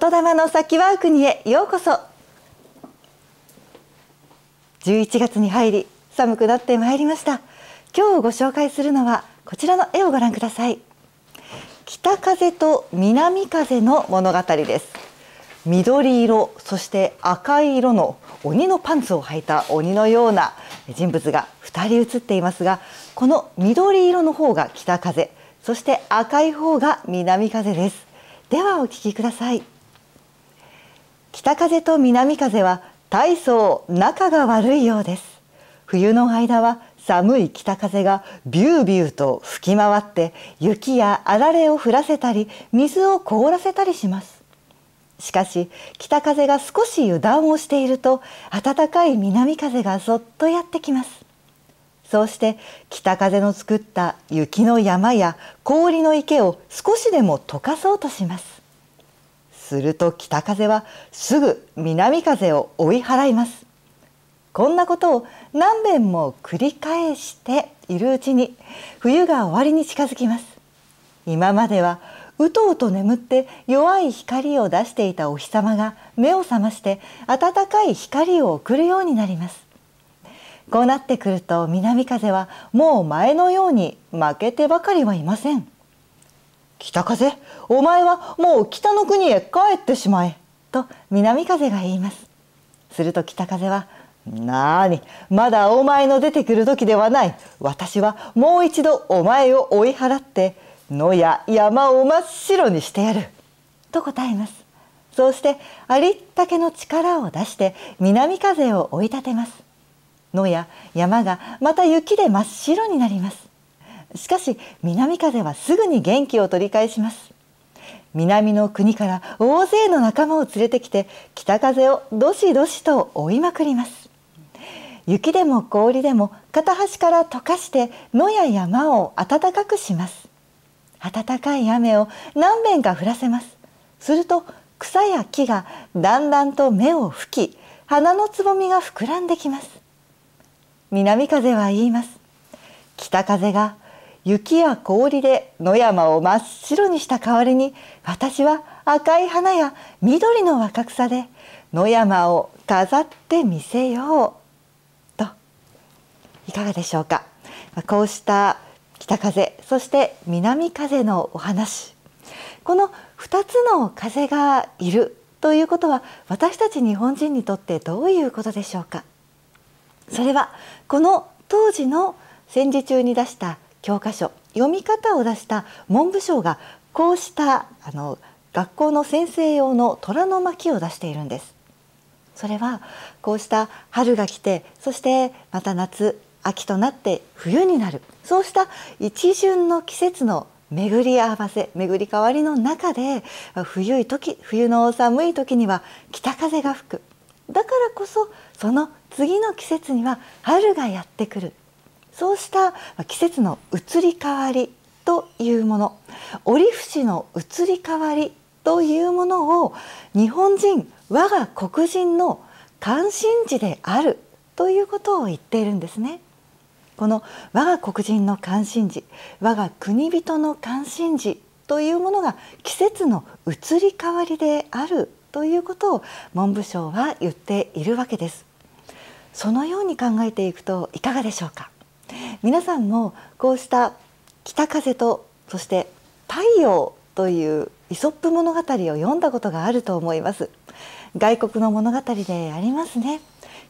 言霊の先は国へようこそ11月に入り寒くなってまいりました今日ご紹介するのはこちらの絵をご覧ください北風と南風の物語です緑色そして赤い色の鬼のパンツを履いた鬼のような人物が2人写っていますがこの緑色の方が北風そして赤い方が南風ですではお聞きください北風と南風は大層仲が悪いようです冬の間は寒い北風がビュービューと吹き回って雪やあられを降らせたり水を凍らせたりしますしかし北風が少し油断をしていると暖かい南風がそっとやってきますそうして北風の作った雪の山や氷の池を少しでも溶かそうとしますすると北風はすぐ南風を追い払いますこんなことを何遍も繰り返しているうちに冬が終わりに近づきます今まではうとうと眠って弱い光を出していたお日様が目を覚まして暖かい光を送るようになりますこうなってくると南風はもう前のように負けてばかりはいません北風お前はもう北の国へ帰ってしまえ」と南風が言いますすると北風は「なーにまだお前の出てくる時ではない私はもう一度お前を追い払って野や山を真っ白にしてやる」と答えますそうしてありったけの力を出して南風を追い立てます野や山がまた雪で真っ白になりますしかし南風はすぐに元気を取り返します南の国から大勢の仲間を連れてきて北風をどしどしと追いまくります雪でも氷でも片端から溶かして野や山を暖かくします暖かい雨を何遍か降らせますすると草や木がだんだんと芽を吹き花のつぼみが膨らんできます南風は言います北風が雪や氷で野山を真っ白にした代わりに私は赤い花や緑の若草で野山を飾ってみせよう」といかがでしょうかこうした北風そして南風のお話この2つの風がいるということは私たち日本人にとってどういうことでしょうかそれはこの当時の戦時中に出した教科書読み方を出した文部省がこうしたあの学校の先生用の虎の巻を出しているんですそれはこうした春が来てそしてまた夏秋となって冬になるそうした一巡の季節の巡り合わせ巡り変わりの中で冬い時冬の寒い時には北風が吹くだからこそその次の季節には春がやってくるそうした季節の移り変わりというもの折節の移り変わりというものを日本人我が黒人の関心事であるということを言っているんですね。この我が黒人の関心事我が国人の関心事というものが季節の移り変わりであるということを文部省は言っているわけですそのように考えていくといかがでしょうか皆さんもこうした北風とそして太陽というイソップ物語を読んだことがあると思います外国の物語でありますね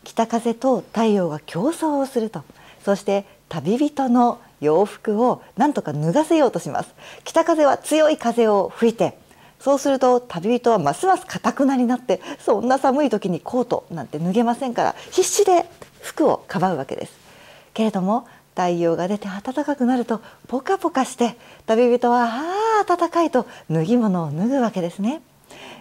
北風と太陽が競争をするとそして旅人の洋服をなんとか脱がせようとします北風は強い風を吹いてそうすると旅人はますます硬くなりなってそんな寒い時にコートなんて脱げませんから必死で服をかばうわけですけれども太陽が出て暖かくなるとポカポカして旅人はああ暖かいと脱ぎ物を脱ぐわけですね。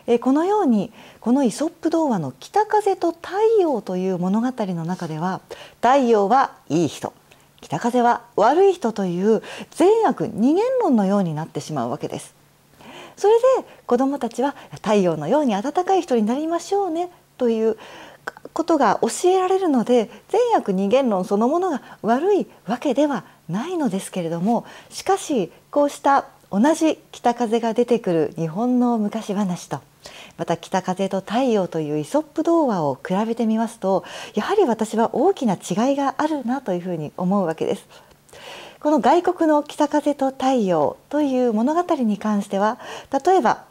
えこのようにこのイソップ童話の「北風と太陽」という物語の中では太陽はいい人北風は悪い人という善悪二元論のようになってしまうわけです。それで子どもたちは太陽のように暖かい人になりましょうねということが教えられるので善悪二元論そのものが悪いわけではないのですけれどもしかしこうした同じ北風が出てくる日本の昔話とまた「北風と太陽」というイソップ童話を比べてみますとやはり私は大きな違いがあるなというふうに思うわけです。この外国の「北風と太陽」という物語に関しては例えば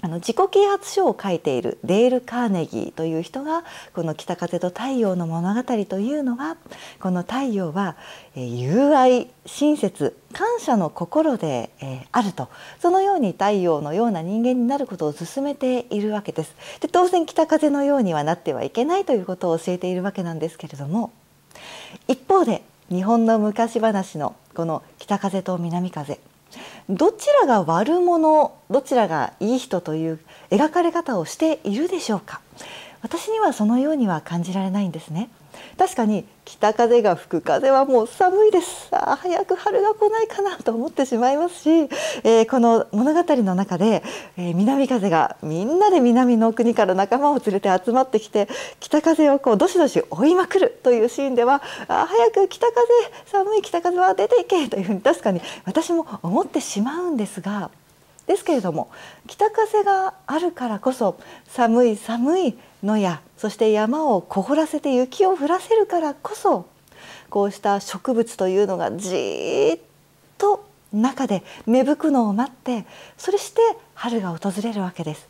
あの自己啓発書を書いているデール・カーネギーという人がこの「北風と太陽の物語」というのはこの太陽は、えー、友愛親切感謝の心で、えー、あるとそのように太陽のような人間になることを進めているわけです。で当然北風のようにはなってはいけないということを教えているわけなんですけれども一方で日本の昔話のこの「北風と南風」どちらが悪者どちらがいい人という描かれ方をしているでしょうか私にはそのようには感じられないんですね確かに北風が吹く風はもう寒いですあ早く春が来ないかなと思ってしまいますし、えー、この物語の中で、えー、南風がみんなで南の国から仲間を連れて集まってきて北風をこうどしどし追いまくるというシーンではあ早く北風寒い北風は出ていけというふうに確かに私も思ってしまうんですがですけれども北風があるからこそ寒い寒いのやそして山を凍らせて雪を降らせるからこそこうした植物というのがじっと中で芽吹くのを待ってそれして春が訪れるわけです。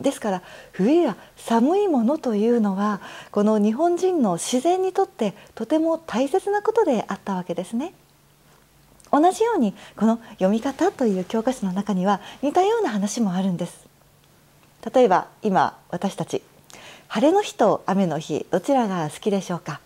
ですから冬や寒いものというのはこの日本人の自然にとってとても大切なことであったわけですね。同じようにこの読み方という教科書の中には似たような話もあるんです。例えば今私たち晴れの日と雨の日どちらが好きでしょうか、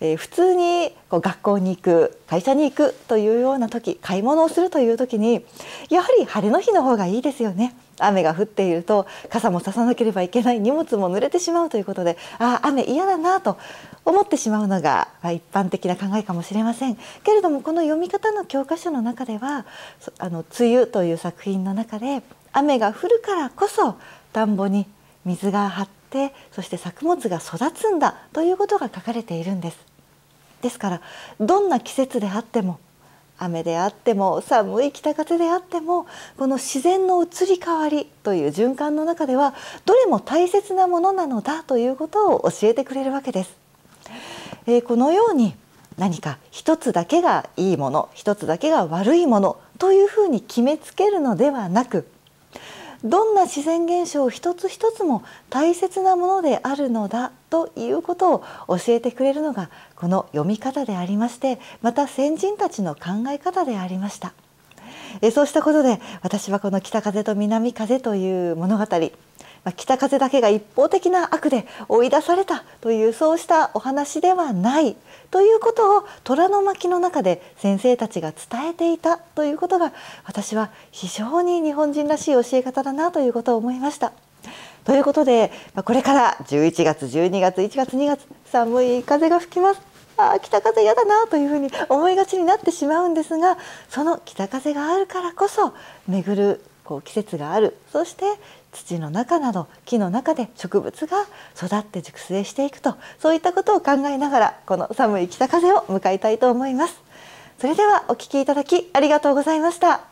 えー、普通にこう学校に行く会社に行くというような時買い物をするという時にやはり晴れの日の方がいいですよね雨が降っていると傘もささなければいけない荷物も濡れてしまうということでああ雨嫌だなと思ってしまうのが、一般的な考えかもしれませんけれどもこの読み方の教科書の中では「あの梅雨」という作品の中で雨が降るからこそ田んぼに水が張ってそして作物が育つんだということが書かれているんですですからどんな季節であっても雨であっても寒い北風であってもこの自然の移り変わりという循環の中ではどれも大切なものなのだということを教えてくれるわけです。えー、このように何か一つだけがいいもの一つだけが悪いものというふうに決めつけるのではなくどんな自然現象一つ一つも大切なものであるのだということを教えてくれるのがこの読み方でありましてまた先人たちの考え方でありました。えそうしたことで私はこの「北風と南風」という物語北風だけが一方的な悪で追い出されたというそうしたお話ではないということを虎の巻の中で先生たちが伝えていたということが私は非常に日本人らしい教え方だなということを思いました。ということでこれから11月12月1月2月寒い風が吹きます。あ北風嫌だなというふうに思いがちになってしまうんですがその北風があるからこそ巡るこう季節があるそして土の中など木の中で植物が育って熟成していくとそういったことを考えながらこの寒い北風を迎えたいと思いますそれではお聞きいただきありがとうございました